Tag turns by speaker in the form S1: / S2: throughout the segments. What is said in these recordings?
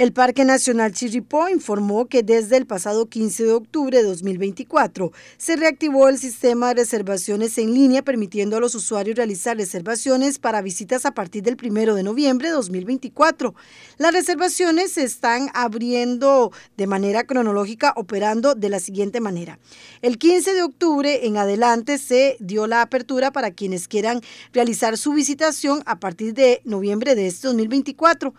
S1: El Parque Nacional Chirripó informó que desde el pasado 15 de octubre de 2024 se reactivó el sistema de reservaciones en línea permitiendo a los usuarios realizar reservaciones para visitas a partir del 1 de noviembre de 2024. Las reservaciones se están abriendo de manera cronológica operando de la siguiente manera. El 15 de octubre en adelante se dio la apertura para quienes quieran realizar su visitación a partir de noviembre de este 2024.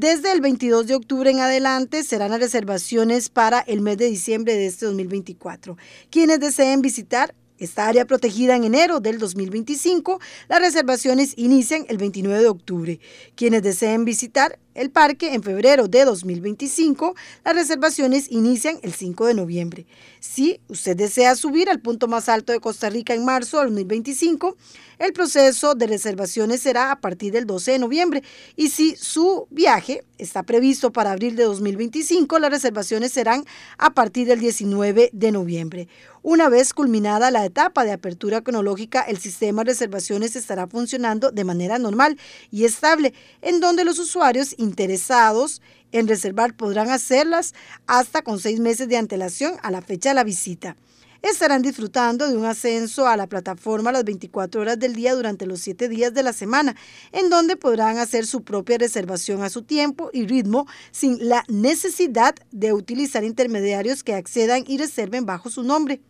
S1: Desde el 22 de octubre en adelante serán las reservaciones para el mes de diciembre de este 2024. Quienes deseen visitar esta área protegida en enero del 2025, las reservaciones inician el 29 de octubre. Quienes deseen visitar el parque en febrero de 2025. Las reservaciones inician el 5 de noviembre. Si usted desea subir al punto más alto de Costa Rica en marzo de 2025, el proceso de reservaciones será a partir del 12 de noviembre. Y si su viaje está previsto para abril de 2025, las reservaciones serán a partir del 19 de noviembre. Una vez culminada la etapa de apertura cronológica, el sistema de reservaciones estará funcionando de manera normal y estable, en donde los usuarios interesados en reservar podrán hacerlas hasta con seis meses de antelación a la fecha de la visita. Estarán disfrutando de un ascenso a la plataforma las 24 horas del día durante los siete días de la semana, en donde podrán hacer su propia reservación a su tiempo y ritmo sin la necesidad de utilizar intermediarios que accedan y reserven bajo su nombre.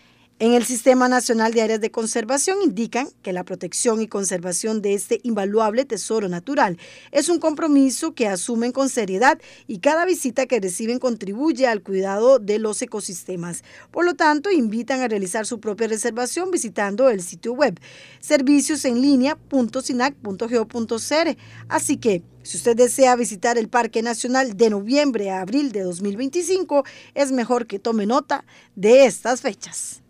S1: En el Sistema Nacional de Áreas de Conservación indican que la protección y conservación de este invaluable tesoro natural es un compromiso que asumen con seriedad y cada visita que reciben contribuye al cuidado de los ecosistemas. Por lo tanto, invitan a realizar su propia reservación visitando el sitio web serviciosenlinea.sinac.geo.cr. Así que si usted desea visitar el Parque Nacional de noviembre a abril de 2025, es mejor que tome nota de estas fechas.